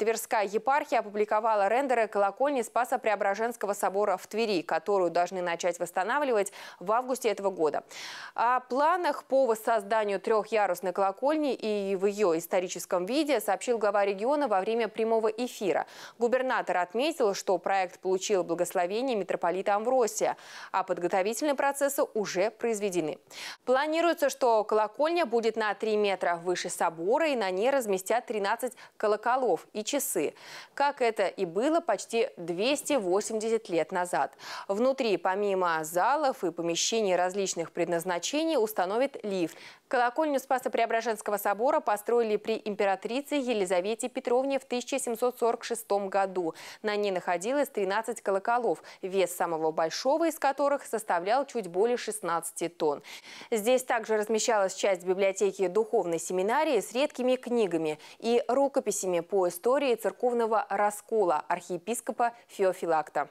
Тверская епархия опубликовала рендеры колокольни Спаса Преображенского собора в Твери, которую должны начать восстанавливать в августе этого года. О планах по воссозданию трехъярусной колокольни и в ее историческом виде сообщил глава региона во время прямого эфира. Губернатор отметил, что проект получил благословение митрополита Амвросия, а подготовительные процессы уже произведены. Планируется, что колокольня будет на 3 метра выше собора и на ней разместят 13 колоколов и часы, как это и было почти 280 лет назад. Внутри, помимо залов и помещений различных предназначений, установит лифт. Колокольню Спасо-Преображенского собора построили при императрице Елизавете Петровне в 1746 году. На ней находилось 13 колоколов, вес самого большого из которых составлял чуть более 16 тонн. Здесь также размещалась часть библиотеки духовной семинарии с редкими книгами и рукописями по истории территории церковного раскола архиепископа Феофилакта.